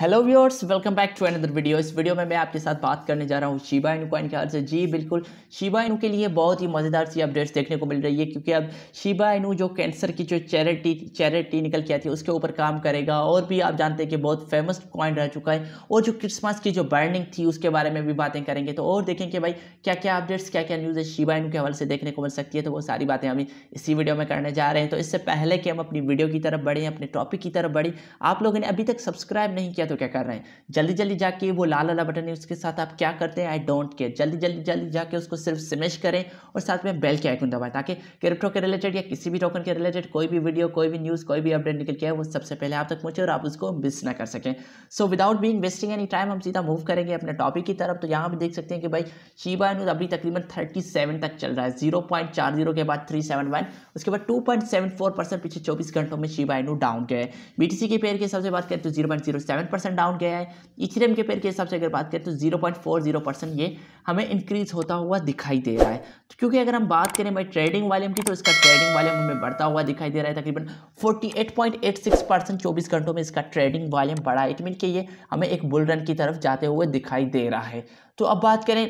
Hello viewers welcome back to another video इस वीडियो में मैं आपके साथ बात करने जा रहा हूँ शिबा इनू कॉइन के हाल से जी बिल्कुल शिबा इनू के लिए बहुत ही मज़ेदार सी अपडेट्स देखने को मिल रही है क्योंकि अब शिबा इनू जो कैंसर की जो चैरिटी चैरिटी निकल के आती है उसके ऊपर काम करेगा और भी आप जानते हैं कि बहुत फेमस कॉइन रह चुका है और जो क्रिसमस की जो बर्निंग थी उसके बारे में भी बातें करेंगे तो और देखें कि भाई क्या क्या अपडेट्स क्या क्या न्यूज़ है शिबा इनू के हवाले से देखने को मिल सकती है तो वो सारी बातें अभी इसी वीडियो में करने जा रहे हैं तो इससे पहले कि हम अपनी वीडियो की तरफ बढ़ें अपने टॉपिक की तरफ बढ़ें आप लोगों ने अभी तक सब्सक्राइब नहीं किया तो क्या कर रहे हैं जल्दी जल्दी जाके वो लाल वाला बटन है उसके साथ आप क्या करते हैं आई डोंट केयर जल्दी जल्दी जल्दी जाके उसको सिर्फ स्मेश करें और साथ में बेल के आइकन दबाएं ताकि क्रिप्टो के रिलेटेड या किसी भी टोकन के रिलेटेड कोई भी वीडियो कोई भी न्यूज़ कोई भी अपडेट निकल के आए वो सबसे पहले आप तक पहुँचे और आप उसको मिस ना कर सकें so without being wasting any time हम सीधा मूव करेंगे अपने टॉपिक की तरफ तो यहाँ भी देख सकते हैं कि भाई शीबा न्यूज अभी तकरीबन थर्टी सेवन तक चल रहा है जीरो पॉइंट चार जीरो के बाद थ्री सेवन वन उसके बाद two point seven four percent पिछले चौबीस घंटों में शीबा इनू डाउन गए बी टी सी के पेयर के हिसाब से बात करें तो zero point zero seven percent percent down गया है इथेरियम e के पेयर के हिसाब से अगर बात करें तो zero point four zero percent ये हमें इंक्रीज होता हुआ दिखाई दे रहा है तो क्योंकि अगर हम बात करें भाई ट्रेडिंग वॉल्यूम की तो इसका ट्रेडिंग वॉल्यूम हमें बढ़ता हुआ दिखाई दे रहा है तकरीबन फोर्टी एट पॉइंट घंटों में इसका ट्रेडिंग वॉल्यूम बढ़ा है इट मीन कि ये हमें एक बुल रन की तरफ जाते हुए दिखाई दे रहा है तो अब बात करें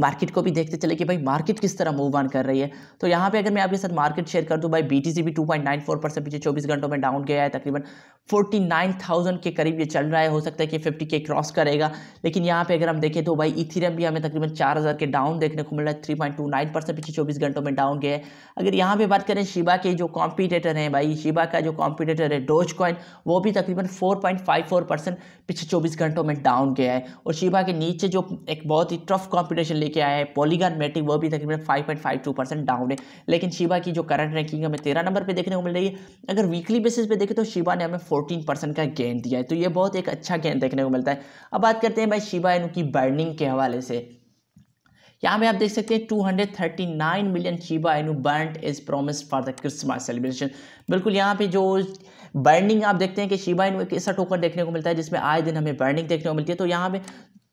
मार्केट को भी देखते चले कि भाई मार्केट किस तरह मूव ऑन कर रही है तो यहाँ पे अगर मैं आपके साथ मार्केट शेयर कर दूँ भाई बी भी 2.94 परसेंट पीछे 24 घंटों में डाउन गया है तकरीबन 49,000 के करीब ये चल रहा है हो सकता है कि 50 के क्रॉस करेगा लेकिन यहाँ पे अगर हम देखें तो भाई इथिरम भी हमें तकरीबन चार के डाउन देखने को मिल रहा है थ्री परसेंट पीछे चौबीस घंटों में डाउन गया है अगर यहाँ पर बात करें शिबा के जो कॉम्पिटेटर हैं भाई शिबा का जो कॉम्पिटेटर है डोज कॉइन वो भी तकरीबन फोर पीछे चौबीस घंटों में डाउन गया है और शिबा के नीचे जो एक बहुत ही टफ कॉम्पिटिशन लेके आया है पॉलीगन मेटिक वो भी तकरीबन फाइव पॉइंट परसेंट डाउन है लेकिन शिबा की जो करंट रैंकिंग हमें तेरह नंबर पर देखने को मिल रही है अगर वीकली बेसिस पे देखें तो शिबा ने हमें फोर्टीन परसेंट का गेंद दिया है तो ये बहुत एक अच्छा गेंद देखने को मिलता है अब बात करते हैं भाई शिबा इनू की बर्निंग के हवाले से यहाँ पे आप देख सकते हैं 239 million Shiba Inu burn is promise for the Christmas celebration बिल्कुल यहाँ पे जो बर्निंग आप देखते हैं कि शिबा एनु एक ऐसा टोकन देखने को मिलता है जिसमें आए दिन हमें बर्निंग देखने को मिलती है तो यहाँ पे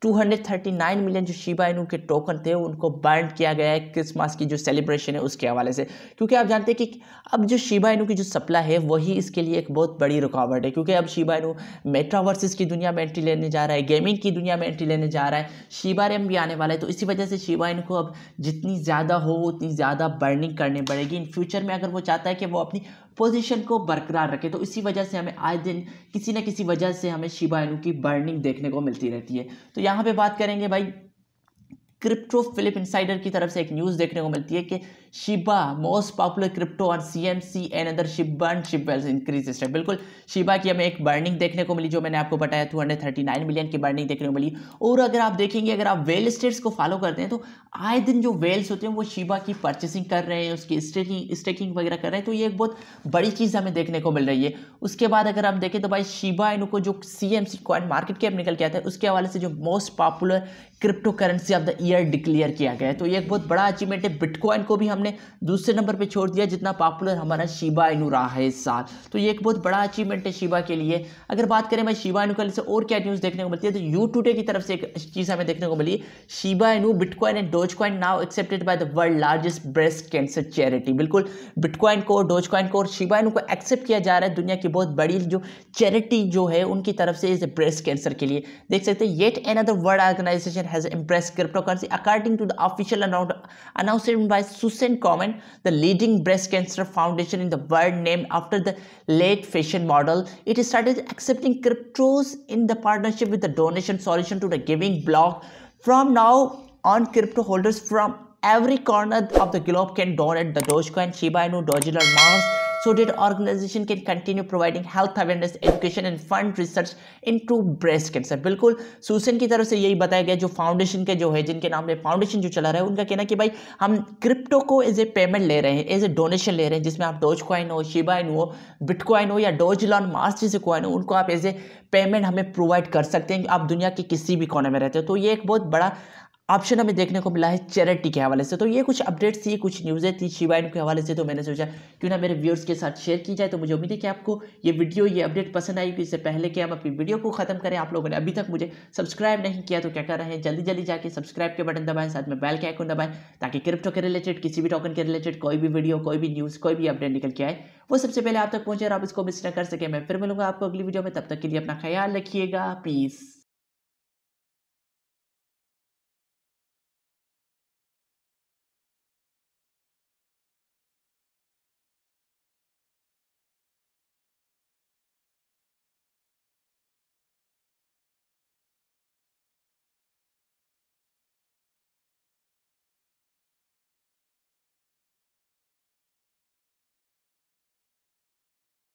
239 मिलियन जो शिबा इनू के टोकन थे उनको बैंड किया गया है क्रिसमस की जो सेलिब्रेशन है उसके हवाले से क्योंकि आप जानते हैं कि अब जो शिबा इनू की जो सप्लाई है वही इसके लिए एक बहुत बड़ी रुकावट है क्योंकि अब शिबा इनू मेट्रावर्सिस की दुनिया में एंट्री लेने जा रहा है गेमिंग की दुनिया में एंट्री लेने जा रहा है शिबा रेम भी आने वाला है तो इसी वजह से शिबा इनू को अब जितनी ज़्यादा हो उतनी ज़्यादा बर्निंग करनी पड़ेगी इन फ्यूचर में अगर वो चाहता है कि वो अपनी पोजीशन को बरकरार रखे तो इसी वजह से हमें आए दिन किसी न किसी वजह से हमें शिबा इनू की बर्निंग देखने को मिलती रहती है तो यहाँ पे बात करेंगे भाई क्रिप्टो फिलिप इनसाइडर की तरफ से एक न्यूज़ देखने को मिलती है कि शिबा मोस्ट पॉपुलर क्रिप्टो और C M C an other Shiba and शिबवेल्स इंक्रीज स्टेप बिल्कुल शिबा की हमें एक बर्निंग देखने को मिली जो मैंने आपको बताया two hundred thirty nine million की बर्निंग देखने को मिली और अगर आप देखेंगे अगर आप वेल स्टेट्स को फॉलो करते हैं तो आए दिन जो वेल्स होते हैं वो शिबा की परचेसिंग कर रहे हैं उसकी स्टेकिंग स्टेकिंग वगैरह कर रहे हैं तो ये एक बहुत बड़ी चीज़ हमें देखने को मिल रही है उसके बाद अगर आप देखें तो भाई शिबा इन को जो C M C coin market cap निकल के आता है उसके हवाले से जो most popular cryptocurrency of the year declare किया गया है तो ये एक बहुत बड़ा अचीवमेंट है बिटकॉइन को भी हम हमने दूसरे नंबर पे छोड़ दिया जितना पॉपुलर हमारा शिबा इनू रहा है इस साल तो ये एक बहुत बड़ा अचीवमेंट है शिबा के लिए अगर बात करें मैं शिबा इनू का से और क्या न्यूज़ देखने को मिलती है तो यू टूडे की तरफ से एक चीज़ हमें देखने को मिली Shiba Inu Bitcoin and Dogecoin now accepted by the world largest breast cancer charity बिल्कुल बिटकॉइन को डोज कॉइन को और शिबा इनू को एक्सेप्ट किया जा रहा है दुनिया की बहुत बड़ी जो चैरिटी जो है उनकी तरफ से इस ब्रेस्ट कैंसर के लिए देख सकते हैं yet an world organization has impress cryptocurrency according to the official announcement by Susan in common, the leading breast cancer foundation in the world named after the late fashion model, it started accepting cryptos in the partnership with the donation solution to the giving block. From now on, crypto holders from every corner of the globe can donate the Dogecoin, Shiba Inu, Dogecoin, Mars, so that organization can continue providing health awareness education and fund research into breast cancer बिल्कुल सुसन की तरफ से यही बताया गया जो foundation के जो है जिनके नाम पे फाउंडेशन जो चला रहा है उनका कहना है कि भाई हम क्रिप्टो को एज ए पेमेंट ले रहे हैं एज ए डोनेशन ले रहे हैं जिसमें आप डोज कॉइन हो शिबाइन हो बिटकॉइन हो या डोज लॉन मार्स जैसे क्वाइन हो उनको आप एज ए पेमेंट हमें प्रोवाइड कर सकते हैं आप दुनिया के किसी भी कोने में रहते हो तो ये एक बहुत बड़ा ऑप्शन हमें देखने को मिला है चैरिटी के हवाले से तो ये कुछ अपडेट्स थी कुछ न्यूज़ें थी शिवाइन के हवाले से तो मैंने सोचा क्यों ना मेरे व्यूअर्स के साथ शेयर की जाए तो मुझे उम्मीद है कि आपको ये वीडियो ये अपडेट पसंद आई इससे पहले कि हम अपनी वीडियो को खत्म करें आप लोगों ने अभी तक मुझे सब्सक्राइब नहीं किया तो क्या कर रहे हैं जल्दी जल्दी जाकर सब्सक्राइब के बटन दबाएं साथ में बैल के आइकन दबाएं ताकि क्रिप्टो के रिलेटेड किसी भी टोकन के रिलेटेड कोई भी वीडियो कोई भी न्यूज़ कोई भी अपडेट निकल के आए वो सबसे पहले आप तक पहुँचे और आप इसको मिस न कर सके मैं फिर मिलूंगा आपको अगली वीडियो में तब तक के लिए अपना ख्याल रखिएगा प्लीज़